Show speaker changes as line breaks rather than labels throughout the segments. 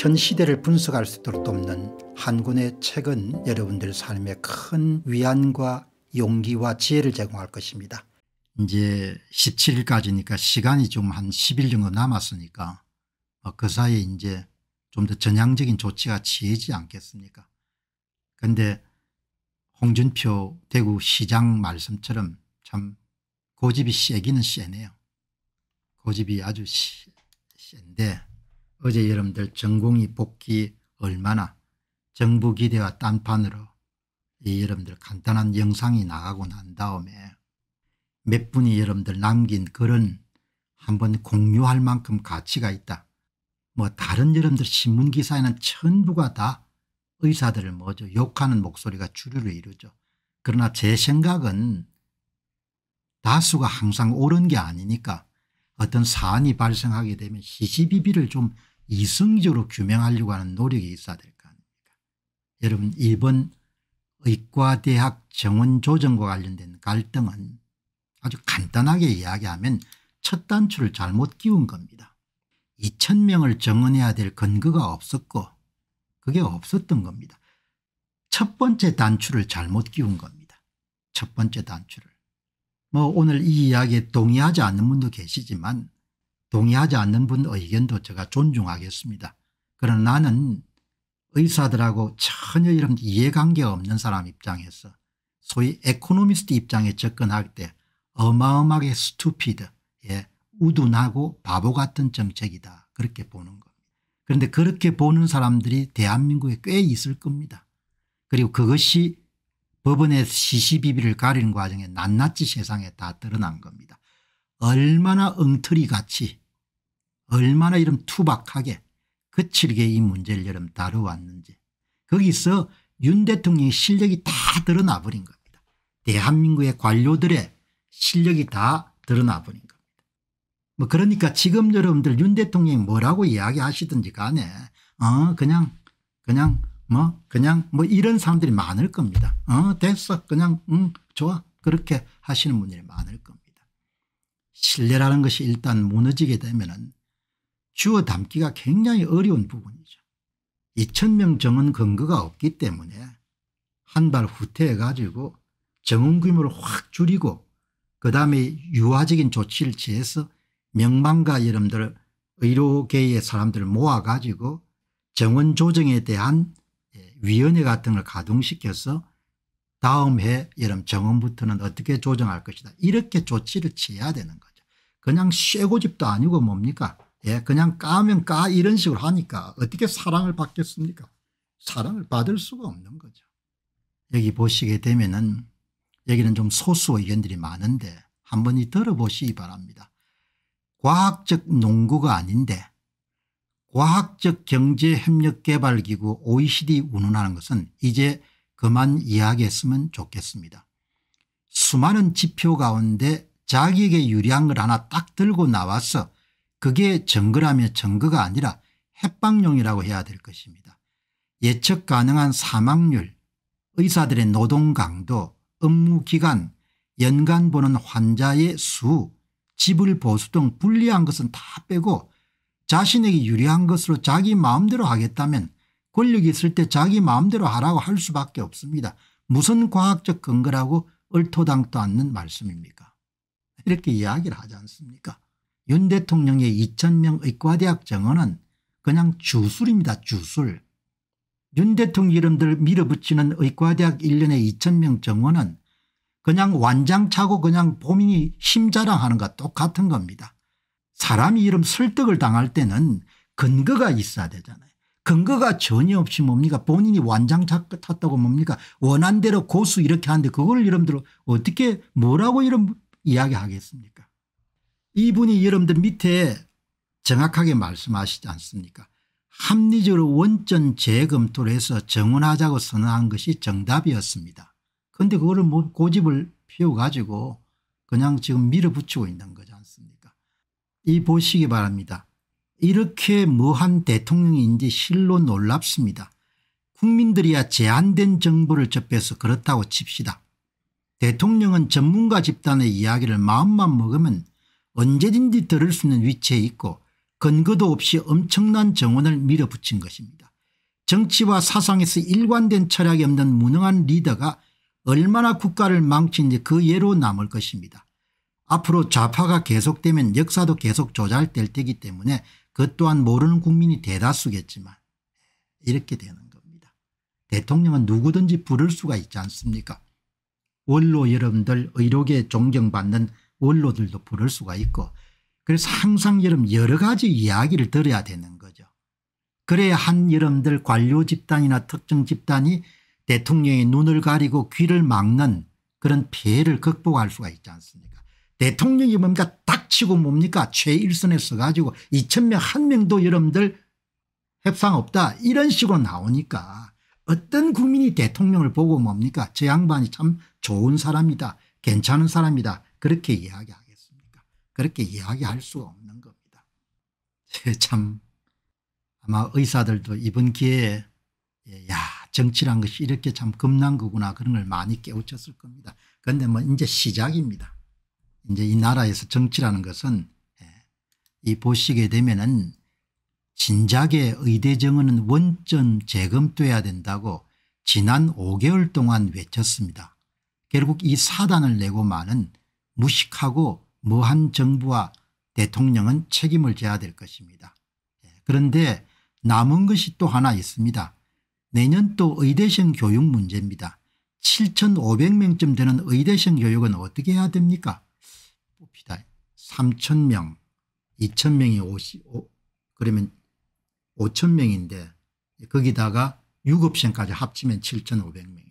현 시대를 분석할 수 있도록 돕는 한군의 책은 여러분들 삶에 큰 위안과 용기와 지혜를 제공할 것입니다. 이제 17일까지니까 시간이 좀 한 10일 정도 남았으니까 그 사이에 이제 좀 더 전향적인 조치가 취해지지 않겠습니까 그런데 홍준표 대구시장 말씀처럼 참 고집이 세기는 세네요. 고집이 아주 시, 센데 어제 여러분들 전공이 복귀 얼마나 정부 기대와 딴판으로 이 여러분들 간단한 영상이 나가고 난 다음에 몇 분이 여러분들 남긴 글은 한번 공유할 만큼 가치가 있다. 뭐 다른 여러분들 신문기사에는 전부가 다 의사들을 뭐죠 욕하는 목소리가 주류를 이루죠. 그러나 제 생각은 다수가 항상 옳은 게 아니니까 어떤 사안이 발생하게 되면 시시비비를 좀 이성적으로 규명하려고 하는 노력이 있어야 될 거 아닙니까 여러분 이번 의과대학 정원 조정과 관련된 갈등은 아주 간단하게 이야기하면 첫 단추를 잘못 끼운 겁니다. 2천명을 정원해야 될 근거가 없었고 그게 없었던 겁니다. 첫 번째 단추를 잘못 끼운 겁니다. 첫 번째 단추를. 뭐 오늘 이 이야기에 동의하지 않는 분도 계시지만 동의하지 않는 분 의견도 제가 존중하겠습니다. 그러나 나는 의사들하고 전혀 이런 이해관계 없는 사람 입장에서 소위 에코노미스트 입장에 접근할 때 어마어마하게 스투피드 예, 우둔하고 바보 같은 정책이다 그렇게 보는 겁니다. 그런데 그렇게 보는 사람들이 대한민국에 꽤 있을 겁니다. 그리고 그것이 법원의 시시비비를 가리는 과정에 낱낱이 세상에 다 드러난 겁니다. 얼마나 엉터리 같이 얼마나 이런 투박하게 거칠게 이 문제를 여름 다뤄왔는지 거기서 윤 대통령의 실력이 다 드러나 버린 겁니다. 대한민국의 관료들의 실력이 다 드러나 버린 겁니다. 뭐 그러니까 지금 여러분들 윤 대통령이 뭐라고 이야기하시든지 간에 어 그냥 그냥 뭐 그냥 뭐 이런 사람들이 많을 겁니다. 어 됐어 그냥 응 좋아 그렇게 하시는 분들이 많을 겁니다. 신뢰라는 것이 일단 무너지게 되면 주어 담기가 굉장히 어려운 부분이죠. 2천명 정은 근거가 없기 때문에 한 발 후퇴해 가지고 정원 규모를 확 줄이고 그 다음에 유화적인 조치를 취해서 명망과 여러분들 의료계의 사람들을 모아가지고 정원 조정에 대한 예, 위원회 같은 걸 가동시켜서 다음 해 여름 정원부터는 어떻게 조정할 것이다. 이렇게 조치를 취해야 되는 거죠. 그냥 쇠고집도 아니고 뭡니까 예, 그냥 까면 까 이런 식으로 하니까 어떻게 사랑을 받겠습니까 사랑을 받을 수가 없는 거죠. 여기 보시게 되면 은 여기는 좀 소수 의견들이 많은데 한번 이 들어보시기 바랍니다. 과학적 농구가 아닌데 과학적 경제협력개발기구 OECD 운운하는 것은 이제 그만 이야기했으면 좋겠습니다. 수많은 지표 가운데 자기에게 유리한 걸 하나 딱 들고 나와서 그게 증거라며 증거가 아니라 해방용이라고 해야 될 것입니다. 예측 가능한 사망률, 의사들의 노동 강도, 업무 기간, 연간 보는 환자의 수, 지불 보수 등 불리한 것은 다 빼고 자신에게 유리한 것으로 자기 마음대로 하겠다면 권력이 있을 때 자기 마음대로 하라고 할 수밖에 없습니다. 무슨 과학적 근거라고 얼토당토 않는 말씀입니까 이렇게 이야기를 하지 않습니까 윤 대통령의 2000명 의과대학 정원은 그냥 주술입니다. 주술. 윤 대통령 이름들 밀어붙이는 의과대학 1년에 2000명 정원은 그냥 완장 차고 그냥 범인이 심자랑하는 것 똑같은 겁니다. 사람이 이름 설득을 당할 때는 근거가 있어야 되잖아요. 근거가 전혀 없이 뭡니까 본인이 완장 탔다고 뭡니까 원한대로 고수 이렇게 하는데 그걸 여러분들 어떻게 뭐라고 이런 이야기하겠습니까 이분이 여러분들 밑에 정확하게 말씀하시지 않습니까 합리적으로 원전 재검토를 해서 정원하자고 선언한 것이 정답이었습니다. 그런데 그거를 뭐 고집을 피워가지고 그냥 지금 밀어붙이고 있는 거지 않습니까 이 보시기 바랍니다. 이렇게 무한 대통령인지 실로 놀랍습니다. 국민들이야 제한된 정보를 접해서 그렇다고 칩시다. 대통령은 전문가 집단의 이야기를 마음만 먹으면 언제든지 들을 수 있는 위치에 있고 근거도 없이 엄청난 정원을 밀어붙인 것입니다. 정치와 사상에서 일관된 철학이 없는 무능한 리더가 얼마나 국가를 망치는지 그 예로 남을 것입니다. 앞으로 좌파가 계속되면 역사도 계속 조잘될 테기 때문에 그것 또한 모르는 국민이 대다수겠지만 이렇게 되는 겁니다. 대통령은 누구든지 부를 수가 있지 않습니까 원로 여러분들 의료계 존경받는 원로들도 부를 수가 있고 그래서 항상 여러분 여러 가지 이야기를 들어야 되는 거죠. 그래야 한 여러분들 관료 집단이나 특정 집단이 대통령의 눈을 가리고 귀를 막는 그런 피해를 극복할 수가 있지 않습니까 대통령이 뭡니까 닥치고 뭡니까 최일선에 서가지고 2천명 한 명도 여러분들 협상 없다 이런 식으로 나오니까 어떤 국민이 대통령을 보고 뭡니까 저 양반이 참 좋은 사람이다 괜찮은 사람이다 그렇게 이야기하겠습니까 그렇게 이야기할 수가 없는 겁니다 예, 참 아마 의사들도 이번 기회에 예, 야 정치란 것이 이렇게 참 겁난 거구나 그런 걸 많이 깨우쳤을 겁니다 그런데 뭐 이제 시작입니다 이제 이 나라에서 정치라는 것은 예, 이 보시게 되면은 진작에 의대정은 원점 재검토해야 된다고 지난 5개월 동안 외쳤습니다. 결국 이 사단을 내고 마는 무식하고 무한 정부와 대통령은 책임을 져야 될 것입니다. 예, 그런데 남은 것이 또 하나 있습니다. 내년 또 의대생 교육 문제입니다. 7,500명쯤 되는 의대생 교육은 어떻게 해야 됩니까? 뽑히다. 3천 명, 2천 명이 50, 그러면 5천 명인데 거기다가 유급생까지 합치면 7 5 0 0명이냐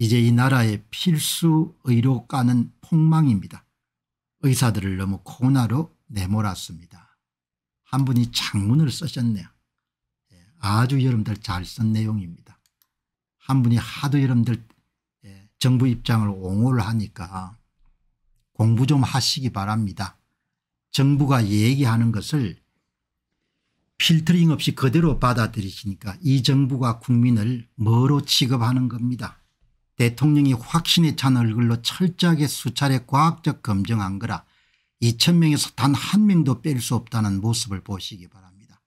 이제 이 나라의 필수 의료과는 폭망입니다. 의사들을 너무 코나로 내몰았습니다. 한 분이 창문을 쓰셨네요. 예, 아주 여러분들 잘 쓴 내용입니다. 한 분이 하도 여러분들 예, 정부 입장을 옹호를 하니까 공부 좀 하시기 바랍니다. 정부가 얘기하는 것을 필터링 없이 그대로 받아들이시니까 이 정부가 국민을 뭐로 취급하는 겁니다. 대통령이 확신에 찬 얼굴로 철저하게 수차례 과학적 검증한 거라 2천명에서 단 한 명도 뺄 수 없다는 모습을 보시기 바랍니다.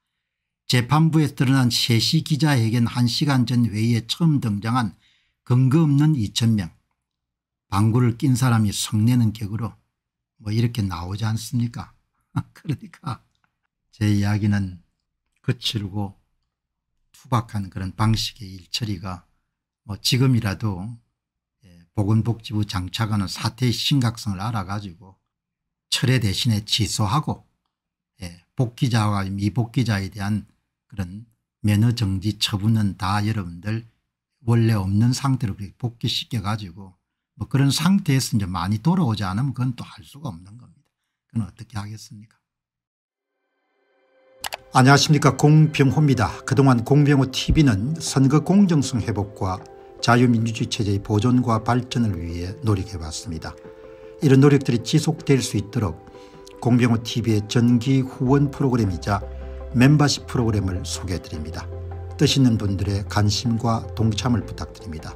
재판부에 드러난 3시 기자회견 1시간 전 회의에 처음 등장한 근거 없는 2천명 방구를 낀 사람이 성내는 격으로 뭐 이렇게 나오지 않습니까 그러니까 제 이야기는 거칠고 투박한 그런 방식의 일처리가 뭐 지금이라도 예, 보건복지부 장차관은 사태의 심각성을 알아가지고 철회 대신에 취소하고 예, 복귀자와 미복귀자에 대한 그런 면허정지 처분은 다 여러분들 원래 없는 상태로 복귀시켜가지고 뭐 그런 상태에서 이제 많이 돌아오지 않으면 그건 또 할 수가 없는 겁니다. 그건 어떻게 하겠습니까? 안녕하십니까 공병호입니다. 그동안 공병호 tv는 선거 공정성 회복과 자유민주주의 체제의 보존과 발전을 위해 노력해왔습니다. 이런 노력들이 지속될 수 있도록 공병호 tv의 전기 후원 프로그램이자 멤버십 프로그램을 소개해드립니다. 뜻 있는 분들의 관심과 동참을 부탁드립니다.